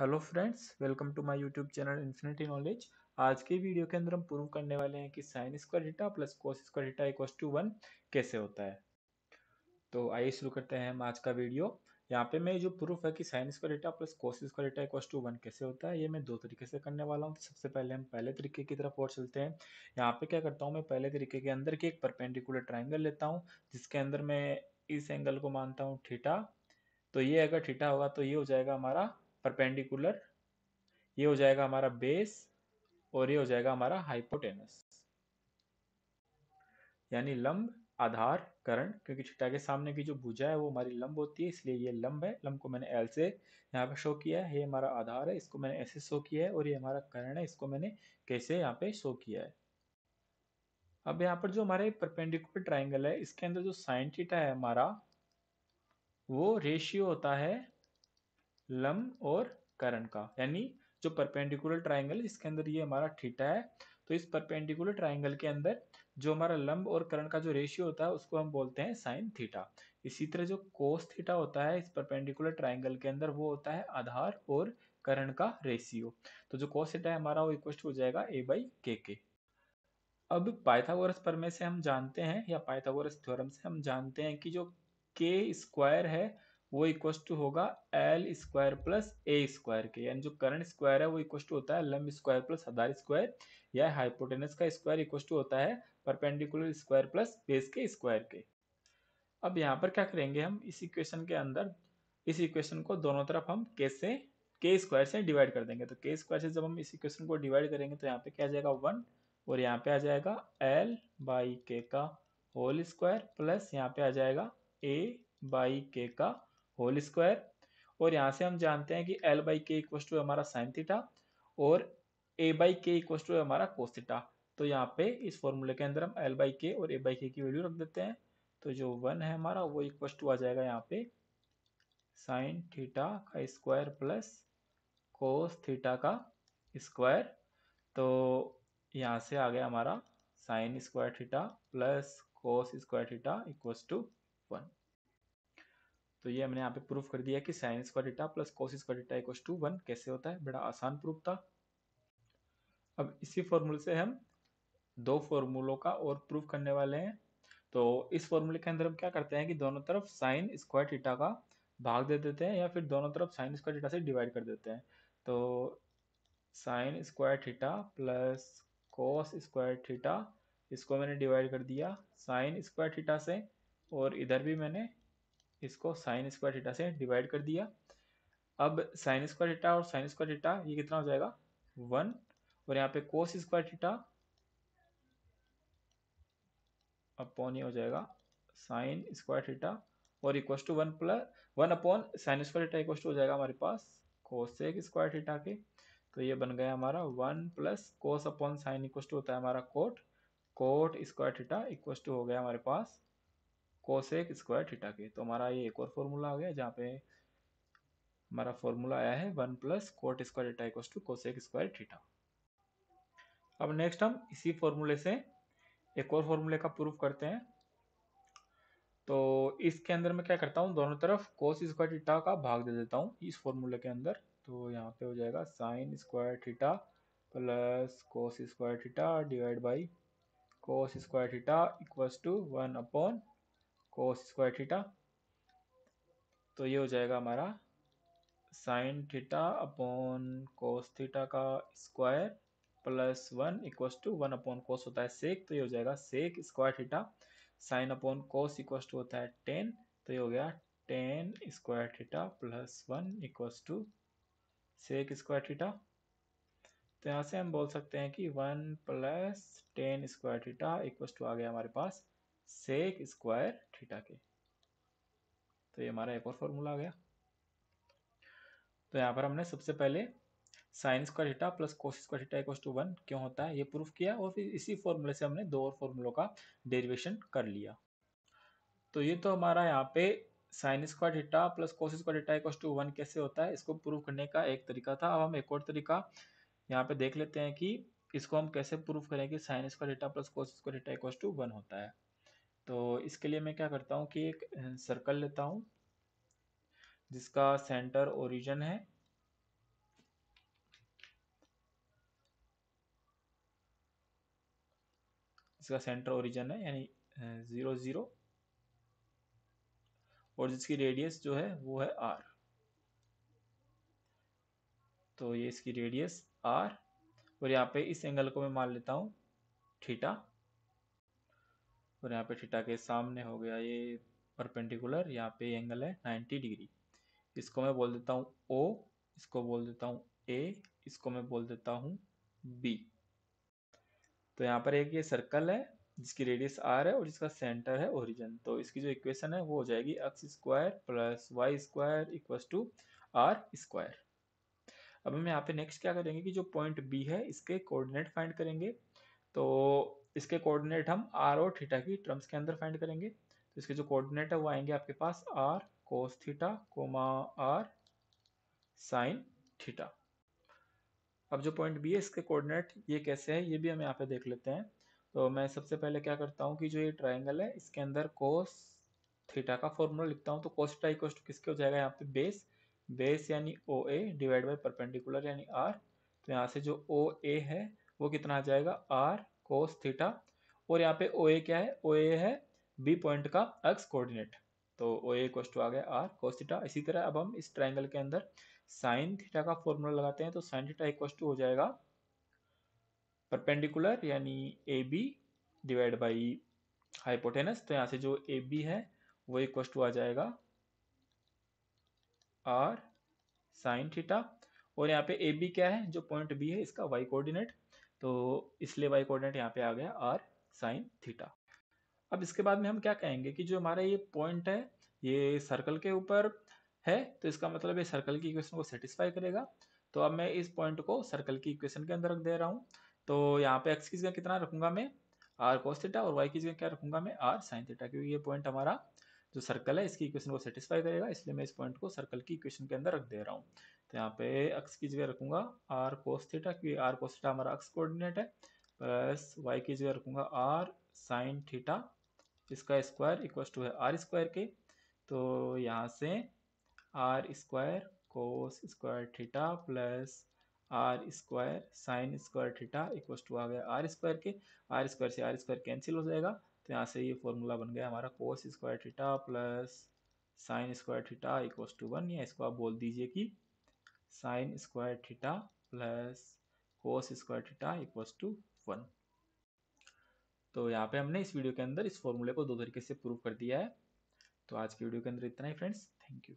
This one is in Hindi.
hello friends welcome to my YouTube channel infinity knowledge आज के वीडियो के अंदर हम प्रूव करने वाले हैं कि sine square theta plus cos square theta equals to one कैसे होता है तो आइए शुरू करते हैं हम आज का वीडियो यहाँ पे मैं जो प्रूफ है कि sine square theta plus cos square theta equals to one कैसे होता है ये मैं दो तरीके से करने वाला हूँ सबसे पहले हम पहले तरीके की तरफ और चलते हैं यहाँ पे क्या करता हूँ मैं पहले तरीके के अंदर की एक परपेंडिकुलर ट्राइंगल लेता हूँ जिसके अंदर मैं इस एंगल को मानता हूँ ठीठा तो ये अगर ठीठा होगा तो ये हो जाएगा हमारा परपेंडिकुलर ये हो जाएगा हमारा बेस और ये हो जाएगा हमारा हाइपोटेनस यानी लंब आधार करण क्योंकि छिट्टा के सामने की जो भुजा है वो हमारी लंब होती है इसलिए ये लंब है लंब को मैंने एल से यहाँ पे शो किया है ये हमारा आधार है इसको मैंने ऐसे शो किया है और ये हमारा करण है इसको मैंने कैसे यहाँ पे शो किया है अब यहाँ पर जो हमारे परपेंडिकुलर ट्राइंगल है इसके अंदर जो साइन थीटा है हमारा वो रेशियो होता है लम और करण का यानी जो परपेंडिकुलर ट्राइंगल इसके अंदर ये हमारा ठीटा है तो इस परपेंडिकुलर ट्राइंगल के अंदर जो हमारा लंब और करण का जो रेशियो होता है उसको हम बोलते हैं साइन थीटा इसी तरह जो कोस थीटा होता है इस परपेंडिकुलर ट्राइंगल के अंदर वो होता है आधार और करण का रेशियो तो जो कोस थीटा है हमारा वो इक्वस्ट हो जाएगा ए बाई के के अब पाइथागोरस परमे से हम जानते हैं या पाइथागोरस थ्योरम से हम जानते हैं कि जो के स्क्वायर है वो इक्वस टू होगा L square plus A square के यानी जो करंट स्क्वायर है वो इक्वस टू होता है लम्ब स्क्वायर प्लस आधार स्क्वायर या हाइपोटेनस का स्क्वायर इक्वस टू होता है परपेंडिकुलर स्क्वायर प्लस बेस के स्क्वायर के अब यहाँ पर क्या करेंगे हम इस इक्वेशन के अंदर इस इक्वेशन को दोनों तरफ हम के से के स्क्वायर से डिवाइड कर देंगे तो के स्क्वायर से जब हम इस इक्वेशन को डिवाइड करेंगे तो यहाँ पे क्या आ जाएगा वन और यहाँ पे आ जाएगा एल बाई के का होल स्क्वायर प्लस यहाँ पे आ जाएगा ए बाई के का होल स्क्वायर और यहाँ से हम जानते हैं कि एल बाई के इक्व टू हमारा साइन थीटा और ए बाई के इक्व टू हमारा कोसिटा तो यहाँ पे इस फॉर्मूले के अंदर हम एल बाई के और ए बाई के की वैल्यू रख देते हैं तो जो वन है हमारा वो इक्व टू आ जाएगा यहाँ पे साइन थीटा का स्क्वायर प्लस कोस थीटा का स्क्वायर तो यहाँ से आ गया हमारा sine square theta plus cos square theta equals to one तो ये हमने यहाँ पे प्रूफ कर दिया कि sine square theta plus cos square theta equals to one कैसे होता है बड़ा आसान प्रूफ था अब इसी फॉर्मूले से हम दो फॉर्मूलों का और प्रूफ करने वाले हैं तो इस फॉर्मूले के अंदर हम क्या करते हैं कि दोनों तरफ साइन स्क्वायर टीटा का भाग दे देते हैं या फिर दोनों तरफ साइन स्क्वायर डेटा से डिवाइड कर देते हैं तो sine square theta plus cos square theta इसको मैंने डिवाइड कर दिया साइन स्क्वायर थीटा से और इधर भी मैंने इसको साइन स्क्वायर थीटा से डिवाइड कर दिया अब साइन स्क्वायर थीटा और साइन स्क्वायर थीटा ये कितना हो जाएगा वन और यहाँ पे कोस स्क्वायर थीटा अपॉन ये हो जाएगा साइन स्क्वायर थीटा और equals to one plus one upon sine square theta equal to हो जाएगा हमारे पास कोसेक स्क्वायर थीटा के तो ये बन गया हमारा one plus cos upon sine equal to होता है हमारा cot cot square theta equal to हो गया हमारे पास कोसेक स्क्वायर थीटा के तो हमारा ये एक और फॉर्मूला आ गया जहाँ पे हमारा फॉर्मूला आया है one plus cot square theta equals to cosec square theta अब नेक्स्ट हम इसी फॉर्मूले से एक और फॉर्मूले का प्रूफ करते हैं तो इसके अंदर मैं क्या करता हूँ दोनों तरफ कोस स्क्वायर थीटा का भाग दे देता हूँ इस फॉर्मूले के अंदर तो यहाँ पे हो जाएगा sine square theta plus cos square theta divide by cos square theta equals to one upon cos square theta तो ये हो जाएगा हमारा sine theta upon cos theta का square plus one equal to one upon cos होता है सेक तो ये हो जाएगा sec square theta sine upon cos equal to होता है टेन तो ये हो गया tan square theta plus one equal to sec square theta तो यहाँ से हम बोल सकते हैं कि one plus tan square theta equal to आ गया हमारे पास सेक स्क्वायर थीटा के तो ये हमारा एक और फॉर्मूला आ गया तो यहाँ पर हमने सबसे पहले sine square theta plus cos square theta equals to one क्यों होता है ये प्रूफ किया और फिर इसी फॉर्मूले से हमने दो और फॉर्मूलों का डेरिवेशन कर लिया तो ये तो हमारा यहाँ पे sine square theta plus cos square theta equals to one कैसे होता है इसको प्रूफ करने का एक तरीका था अब हम एक और तरीका यहाँ पे देख लेते हैं कि इसको हम कैसे प्रूफ करें कि sine square theta plus cos square theta equals to one होता है तो इसके लिए मैं क्या करता हूँ कि एक सर्कल लेता हूँ जिसका सेंटर ओरिजन है जिसका सेंटर ओरिजन है यानी ज़ीरो ज़ीरो और जिसकी रेडियस जो है वो है आर तो ये इसकी रेडियस आर और यहाँ पे इस एंगल को मैं मान लेता हूँ थीटा और यहाँ पे थीटा के सामने हो गया ये परपेंडिकुलर यहाँ पे एंगल है 90 डिग्री इसको मैं बोल देता हूँ ओ इसको बोल देता हूँ ए इसको मैं बोल देता हूँ बी तो यहाँ पर एक ये सर्कल है जिसकी रेडियस आर है और जिसका सेंटर है ओरिजन तो इसकी जो इक्वेशन है वो हो जाएगी x square plus y square equals to r square अब हम यहाँ पे नेक्स्ट क्या करेंगे कि जो पॉइंट बी है इसके कोऑर्डिनेट फाइंड करेंगे तो इसके कोऑर्डिनेट हम आर और थीटा की टर्म्स के अंदर फाइंड करेंगे तो इसके जो कोऑर्डिनेट है वो आएंगे आपके पास r cos theta comma r sine theta अब जो पॉइंट बी है इसके कोऑर्डिनेट ये कैसे है ये भी हम यहाँ पे देख लेते हैं तो मैं सबसे पहले क्या करता हूँ कि जो ये ट्राइंगल है इसके अंदर कोस थीटा का फॉर्मूला लिखता हूँ तो कोस टाइक किसके हो जाएगा यहाँ पे बेस बेस यानी O A divide by perpendicular यानी आर तो यहाँ से जो ओ ए है वो कितना आ जाएगा आर कोस थीटा और यहाँ पे ओ ए क्या है ओ ए है बी पॉइंट का एक्स कोऑर्डिनेट तो ओ ए कोस टू आ गया आर कोस थीटा इसी तरह अब हम इस ट्राइंगल के अंदर साइन थीटा का फॉर्मूला लगाते हैं तो साइन थीटा इक्वस टू हो जाएगा परपेंडिकुलर यानी A B divide by hypotenuse तो यहाँ से जो ए बी है वो इक्वस टू आ जाएगा आर साइन थीटा और यहाँ पे ए बी क्या है जो पॉइंट बी है इसका वाई कोऑर्डिनेट तो इसलिए वाई कोऑर्डिनेट यहाँ पे आ गया आर साइन थीटा अब इसके बाद में हम क्या कहेंगे कि जो हमारा ये पॉइंट है ये सर्कल के ऊपर है तो इसका मतलब ये सर्कल की इक्वेशन को सेटिस्फाई करेगा तो अब मैं इस पॉइंट को सर्कल की इक्वेशन के अंदर रख दे रहा हूँ तो यहाँ पे एक्स की जगह कितना रखूंगा मैं आर कोस थीटा और वाई की जगह क्या रखूंगा मैं आर साइन थीटा क्योंकि ये पॉइंट हमारा जो सर्कल है इसकी इक्वेशन को सेटिस्फाई करेगा इसलिए मैं इस पॉइंट को सर्कल की इक्वेशन के अंदर रख दे रहा हूँ तो यहाँ पे एक्स की जगह रखूंगा आर कोस थीटा क्योंकि आर कोस थीटा हमारा एक्स कोऑर्डिनेट है प्लस वाई की जगह रखूंगा आर साइन थीटा इसका स्क्वायर इक्वस टू है आर स्क्वायर के तो यहाँ से r square cos square theta plus r square sine square theta equal to आ गया आर स्क्वायर के आर स्क्वायर से आर स्क्वायर कैंसिल हो जाएगा तो यहाँ से ये फॉर्मूला बन गया हमारा cos square theta plus sine square theta equal to one या इसको आप बोल दीजिए कि sine square theta plus cos square theta equals to one तो यहाँ पे हमने इस वीडियो के अंदर इस फॉर्मूले को दो तरीके से प्रूव कर दिया है तो आज की वीडियो के अंदर इतना ही फ्रेंड्स थैंक यू